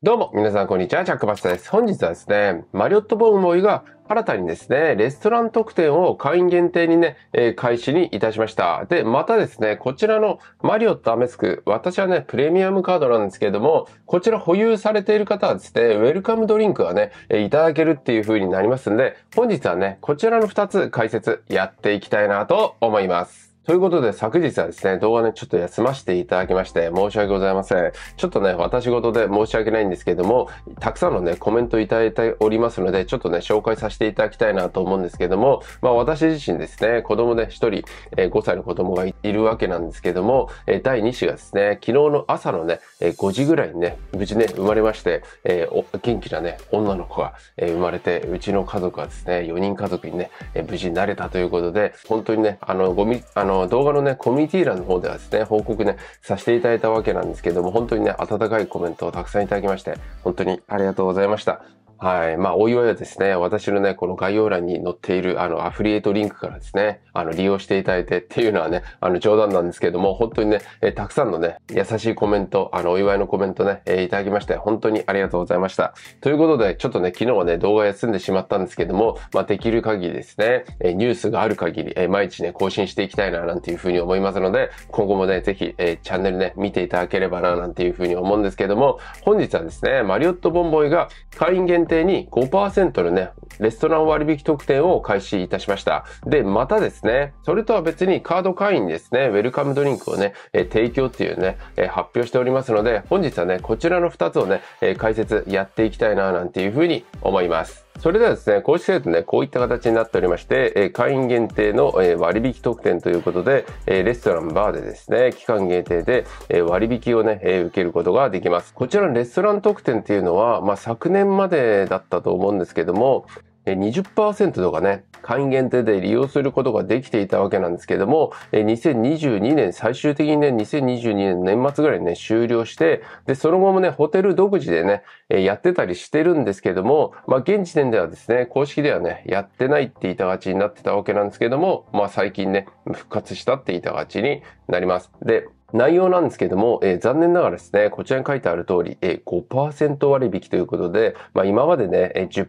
どうも、皆さん、こんにちは。チャックバスタです。本日はですね、マリオットボーンボイが新たにですね、レストラン特典を会員限定にね、えー、開始にいたしました。で、またですね、こちらのマリオットアメスク、私はね、プレミアムカードなんですけれども、こちら保有されている方はですね、ウェルカムドリンクがね、えー、いただけるっていう風になりますんで、本日はね、こちらの2つ解説やっていきたいなと思います。ということで、昨日はですね、動画ね、ちょっと休ませていただきまして、申し訳ございません。ちょっとね、私事で申し訳ないんですけれども、たくさんのね、コメントいただいておりますので、ちょっとね、紹介させていただきたいなと思うんですけれども、まあ私自身ですね、子供で、一1人、え5歳の子供がいるわけなんですけども、え第2子がですね、昨日の朝のね、え5時ぐらいにね、無事ね、生まれまして、えー、元気なね、女の子が、え生まれて、うちの家族はですね、4人家族にね、え無事になれたということで、本当にね、あの、ごみ、あの、の動画のね、コミュニティ欄の方ではですね、報告ね、させていただいたわけなんですけども、本当にね、温かいコメントをたくさんいただきまして、本当にありがとうございました。はい。まあ、お祝いはですね、私のね、この概要欄に載っている、あの、アフリエイトリンクからですね、あの、利用していただいてっていうのはね、あの、冗談なんですけども、本当にね、えたくさんのね、優しいコメント、あの、お祝いのコメントね、えいただきまして、本当にありがとうございました。ということで、ちょっとね、昨日はね、動画休んでしまったんですけども、まあ、できる限りですね、えニュースがある限り、え毎日ね、更新していきたいな、なんていうふうに思いますので、今後もね、ぜひ、えチャンネルね、見ていただければな、なんていうふうに思うんですけども、本日はですね、マリオットボンボイが会員限定に5%のね、レストラン割引特典を開始いたしました。で、またですね、それとは別にカード会員にですね、ウェルカムドリンクをね、え提供っていうね、え発表しておりますので、本日はね、こちらの2つをね、え解説やっていきたいな、なんていうふうに思います。それではですね、公式サイトね、こういった形になっておりまして、え会員限定の、え割引特典ということで、えレストラン、バーでですね、期間限定で、え割引をね、え受けることができます。こちらのレストラン特典っていうのは、まあ、昨年までだったと思うんですけども、20%とかね、会員限定で利用することができていたわけなんですけども、2022年、最終的にね、2022年年末ぐらいにね、終了して、で、その後もね、ホテル独自でね、やってたりしてるんですけども、まあ、現時点ではですね、公式ではね、やってないって言いたがちになってたわけなんですけども、まあ、最近ね、復活したって言いたがちになります。で、内容なんですけども、えー、残念ながらですね、こちらに書いてある通り、えー、5%割引ということで、まあ、今までね、10%、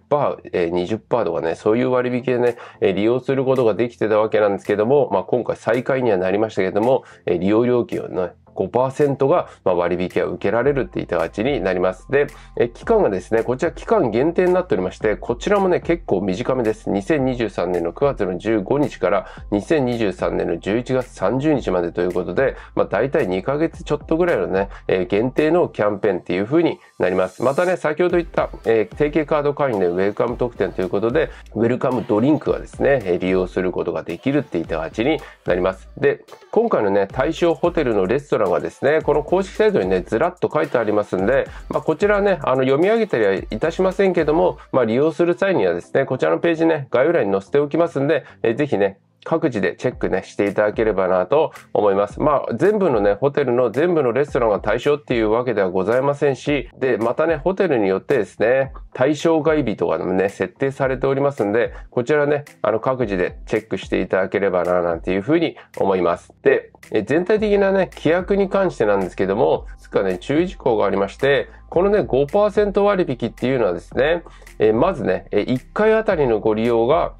えー、20%とかね、そういう割引でね、えー、利用することができてたわけなんですけども、まあ、今回再開にはなりましたけども、えー、利用料金をね、5%が、ま割引が受けられるっていった形になります。で、え期間がですね、こちら期間限定になっておりまして、こちらもね、結構短めです。2023年の9月の15日から2023年の11月30日までということで、まあ、大体2ヶ月ちょっとぐらいのね、え限定のキャンペーンっていう風になります。またね、先ほど言った、えー、提携カード会員でウェルカム特典ということで、ウェルカムドリンクはですね、利用することができるっていった形になります。で、今回のね、対象ホテルのレストランがですね、この公式サイトにね、ずらっと書いてありますんで、まあ、こちらね、あの読み上げたりはいたしませんけども、まあ、利用する際にはですね、こちらのページね、概要欄に載せておきますんで、えー、ぜひね、各自でチェックね、していただければなと思います。まあ、全部のね、ホテルの全部のレストランが対象っていうわけではございませんし、で、またね、ホテルによってですね、対象外日とかね、設定されておりますんで、こちらね、あの、各自でチェックしていただければな、なんていうふうに思います。で、全体的なね、規約に関してなんですけども、いくつかね、注意事項がありまして、このね、5%割引っていうのはですね、えまずね、1回あたりのご利用が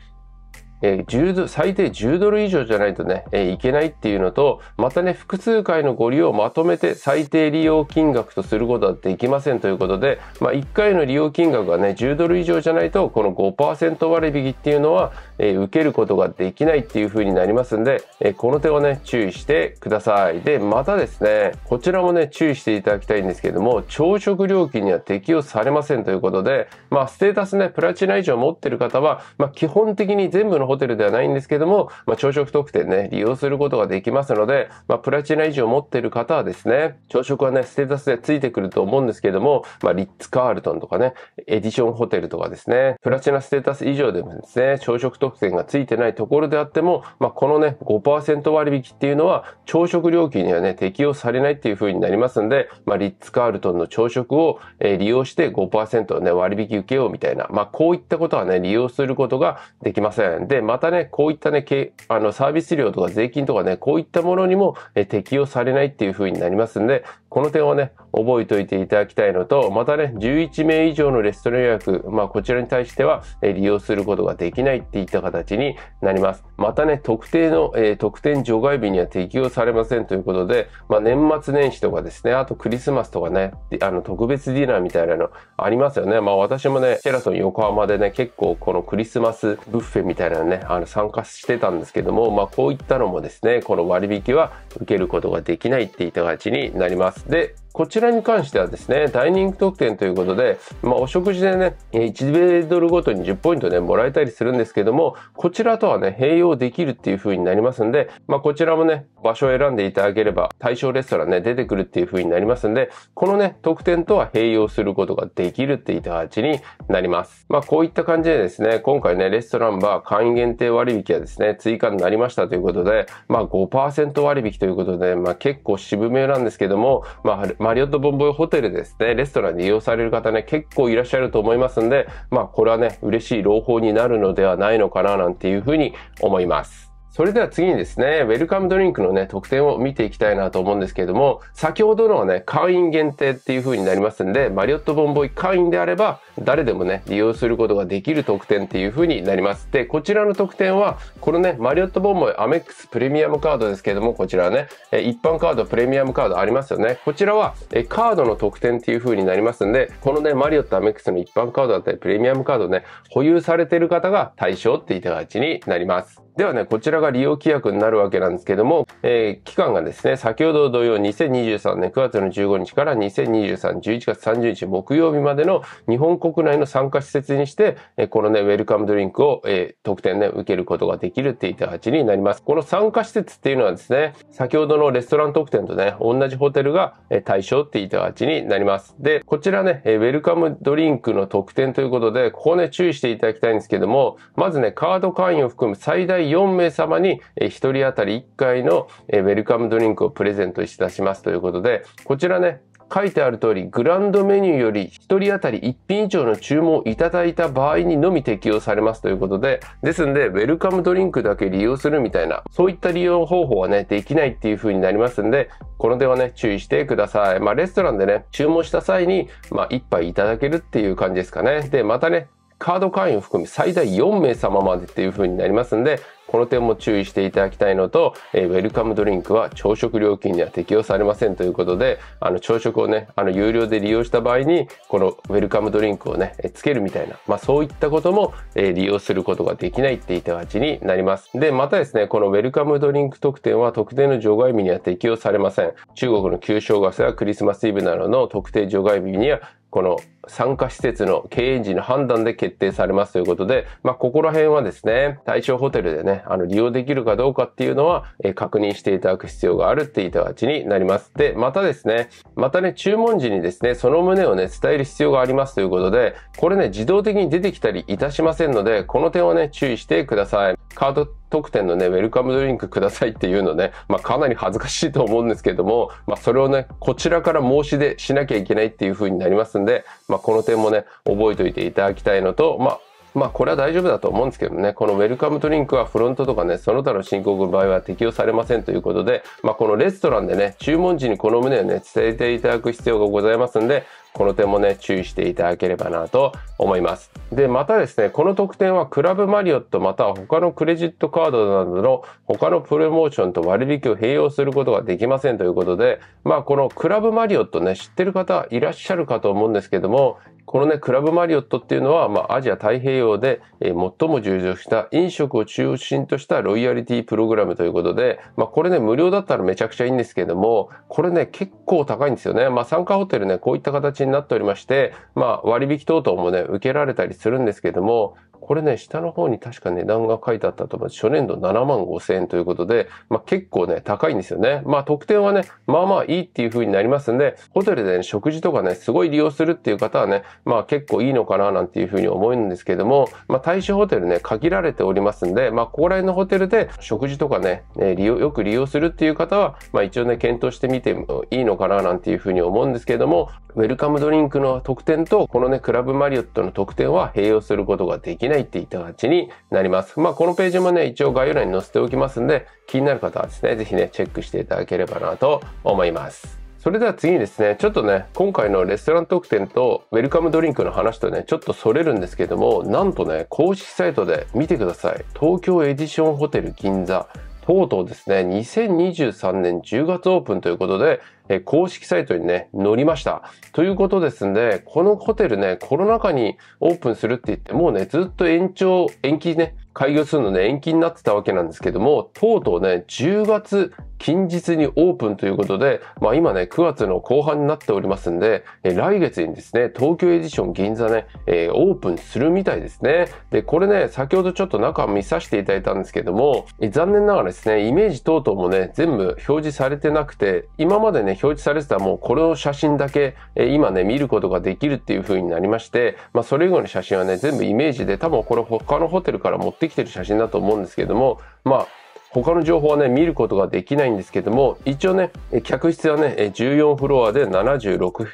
えー、最低10ドル以上じゃないとね、えー、いけないっていうのと、またね、複数回のご利用をまとめて最低利用金額とすることはできませんということで、まあ、1回の利用金額がね、10ドル以上じゃないと、この5%割引っていうのは、えー、受けることができないっていう風になりますんで、えー、この点をね、注意してください。で、またですね、こちらもね、注意していただきたいんですけども、朝食料金には適用されませんということで、まあ、ステータスね、プラチナ以上持ってる方は、まあ、基本的に全部のホテルではないんですけども、まあ、朝食特典ね、利用することができますので、まあ、プラチナ以上持ってる方はですね、朝食はね、ステータスでついてくると思うんですけども、まあ、リッツ・カールトンとかね、エディションホテルとかですね、プラチナステータス以上でもですね、朝食特得点がついてないところであっても、まあ、このね、5%割引っていうのは朝食料金にはね、適用されないっていう風になりますんで、まあ、リッツ・カールトンの朝食を、え利用して5%ね、割引受けようみたいな、まあ、こういったことはね、利用することができません。で、またね、こういったね、けあの、サービス料とか税金とかね、こういったものにも、え適用されないっていう風になりますんで、この点をね、覚えておいていただきたいのと、またね、11名以上のレストラン予約、まあこちらに対しては利用することができないっていった形になります。またね、特定の、えー、特典除外日には適用されませんということで、まあ年末年始とかですね、あとクリスマスとかね、あの特別ディナーみたいなのありますよね。まあ私もね、シェラソン横浜でね、結構このクリスマスブッフェみたいなのね、あの参加してたんですけども、まあこういったのもですね、この割引は受けることができないっていった形になります。。で、こちらに関してはですね、ダイニング特典ということで、まあ、お食事でね、1米ドルごとに10ポイントね、もらえたりするんですけども、こちらとはね、併用できるっていう風になりますんで、まあ、こちらもね、場所を選んでいただければ、対象レストランね、出てくるっていう風になりますんで、このね、特典とは併用することができるっていった形になります。まあ、こういった感じでですね、今回ね、レストランバー会員限定割引はですね、追加になりましたということで、まあ、5%割引ということで、まあ、結構渋めなんですけども、まあ、マリオットボンボイホテルですね、レストランで利用される方ね、結構いらっしゃると思いますんで、まあこれはね、嬉しい朗報になるのではないのかななんていうふうに思います。それでは次にですね、ウェルカムドリンクのね、特典を見ていきたいなと思うんですけれども、先ほどのはね、会員限定っていう風になりますんで、マリオットボンボイ会員であれば、誰でもね、利用することができる特典っていう風になります。で、こちらの特典は、このね、マリオットボンボイアメックスプレミアムカードですけれども、こちらはね、一般カード、プレミアムカードありますよね。こちらは、カードの特典っていう風になりますんで、このね、マリオットアメックスの一般カードだったり、プレミアムカードね、保有されている方が対象っていった形になります。ではね、こちらが利用規約になるわけなんですけども、えー、期間がですね、先ほど同様2023年9月の15日から2023 11月30日木曜日までの日本国内の参加施設にして、えー、このね、ウェルカムドリンクを、えー、特典ね、受けることができるっていった形になります。この参加施設っていうのはですね、先ほどのレストラン特典とね、同じホテルが対象っていった形になります。で、こちらね、ウェルカムドリンクの特典ということで、ここね、注意していただきたいんですけども、まずね、カード会員を含む最大4名様に1人当たり1回のウェルカムドリンクをプレゼントいたしますということで、こちらね、書いてある通り、グランドメニューより1人当たり1品以上の注文をいただいた場合にのみ適用されますということで、ですんで、ウェルカムドリンクだけ利用するみたいな、そういった利用方法はね、できないっていう風になりますんで、この点はね、注意してください。まあ、レストランでね、注文した際に、まあ、1杯いただけるっていう感じですかね。で、またね、カード会員を含み最大4名様までっていう風になりますんで、この点も注意していただきたいのと、えー、ウェルカムドリンクは朝食料金には適用されませんということで、あの朝食をね、あの有料で利用した場合に、このウェルカムドリンクをね、えつけるみたいな、まあそういったことも、えー、利用することができないってった形になります。で、またですね、このウェルカムドリンク特典は特定の除外日には適用されません。中国の旧正月やクリスマスイブなどの特定除外日には、この参加施設の経営陣の判断で決定されますということで、まあ、ここら辺はですね、対象ホテルでね、あの、利用できるかどうかっていうのは、え確認していただく必要があるっていう形になります。で、またですね、またね、注文時にですね、その旨をね、伝える必要がありますということで、これね、自動的に出てきたりいたしませんので、この点はね、注意してください。カード特典のね、ウェルカムドリンクくださいっていうのね、まあ、かなり恥ずかしいと思うんですけども、まあ、それをね、こちらから申し出しなきゃいけないっていう風になりますんで、まこの点もね、覚えておいていただきたいのと、まあ、まあこれは大丈夫だと思うんですけどね、このウェルカムドリンクはフロントとかね、その他の申告の場合は適用されませんということで、まあこのレストランでね、注文時にこの旨をね、伝えていただく必要がございますんで、この点もね、注意していただければなと思います。で、またですね、この特典はクラブマリオットまたは他のクレジットカードなどの他のプロモーションと割引を併用することができませんということで、まあこのクラブマリオットね、知ってる方いらっしゃるかと思うんですけども、このね、クラブマリオットっていうのは、まあ、アジア太平洋で、えー、最も充実した飲食を中心としたロイヤリティプログラムということで、まあ、これね、無料だったらめちゃくちゃいいんですけども、これね、結構高いんですよね。まあ、参加ホテルね、こういった形になっておりまして、まあ、割引等々もね、受けられたりするんですけども、これね、下の方に確か値段が書いてあったと思います。初年度7万5千円ということで、まあ結構ね、高いんですよね。まあ特典はね、まあまあいいっていう風になりますんで、ホテルで、ね、食事とかね、すごい利用するっていう方はね、まあ結構いいのかななんていう風に思うんですけども、まあ対象ホテルね、限られておりますんで、まあここら辺のホテルで食事とかね、え利用、よく利用するっていう方は、まあ一応ね、検討してみてもいいのかななんていう風に思うんですけども、ウェルカムドリンクの特典と、このね、クラブマリオットの特典は併用することができないっていった形になります。まあ、このページもね、一応概要欄に載せておきますんで、気になる方はですね、ぜひね、チェックしていただければなと思います。それでは次にですね、ちょっとね、今回のレストラン特典とウェルカムドリンクの話とね、ちょっとそれるんですけども、なんとね、公式サイトで見てください。東京エディションホテル銀座、とうとうですね、2023年10月オープンということで、え公式サイトにね、乗りました。ということですんで、このホテルね、コロナ禍にオープンするって言って、もうね、ずっと延長、延期ね、開業するのね、延期になってたわけなんですけども、とうとうね、10月近日にオープンということで、まあ今ね、9月の後半になっておりますんで、え来月にですね、東京エディション銀座ね、えー、オープンするみたいですね。で、これね、先ほどちょっと中見させていただいたんですけども、え残念ながらですね、イメージ等々もね、全部表示されてなくて、今までね、表示されてたもうこれの写真だけ、え今ね、見ることができるっていう風になりまして、まあ、それ以外の写真はね、全部イメージで、多分これ他のホテルから持ってきてる写真だと思うんですけども、まあ、他の情報はね、見ることができないんですけども、一応ね、客室はね、14フロアで76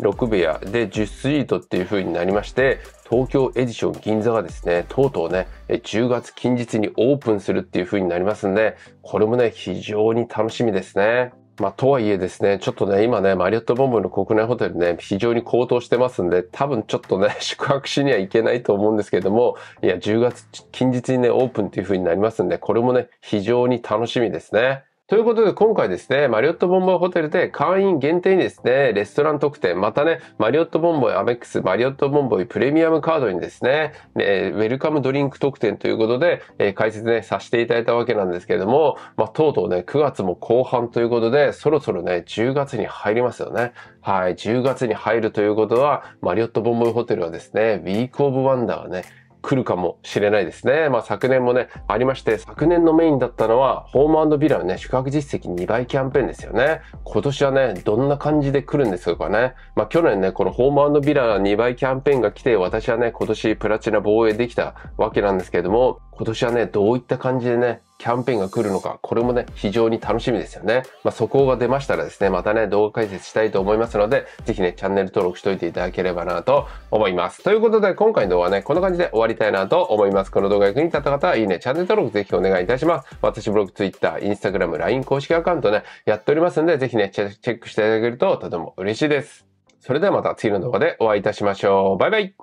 6部屋で10スイートっていう風になりまして、東京エディション銀座がですね、とうとうね、10月近日にオープンするっていう風になりますんで、これもね、非常に楽しみですね。まあ、とはいえですね、ちょっとね、今ね、マリオットボンボンの国内ホテルね、非常に高騰してますんで、多分ちょっとね、宿泊しにはいけないと思うんですけども、いや、10月近日にね、オープンという風になりますんで、これもね、非常に楽しみですね。ということで今回ですね、マリオットボンボイホテルで会員限定にですね、レストラン特典、またね、マリオットボンボイアメックス、マリオットボンボイプレミアムカードにですね、えウェルカムドリンク特典ということで、え解説ね、させていただいたわけなんですけれども、まあ、とうとうね、9月も後半ということで、そろそろね、10月に入りますよね。はい、10月に入るということは、マリオットボンボイホテルはですね、ウィークオブワンダーはね、来るかもしれないですね。まあ昨年もね、ありまして、昨年のメインだったのは、ホームビラのね、宿泊実績2倍キャンペーンですよね。今年はね、どんな感じで来るんですかね。まあ去年ね、このホームビラ2倍キャンペーンが来て、私はね、今年プラチナ防衛できたわけなんですけれども、今年はね、どういった感じでね、キャンペーンが来るのか、これもね、非常に楽しみですよね。まあ、速報が出ましたらですね、またね、動画解説したいと思いますので、ぜひね、チャンネル登録しといていただければなと思います。ということで、今回の動画はね、こんな感じで終わりたいなと思います。この動画役に立った方は、いいね、チャンネル登録ぜひお願いいたします。私、ブログ、Twitter、Instagram、LINE 公式アカウントね、やっておりますんで、ぜひね、チェックしていただけるととても嬉しいです。それではまた次の動画でお会いいたしましょう。バイバイ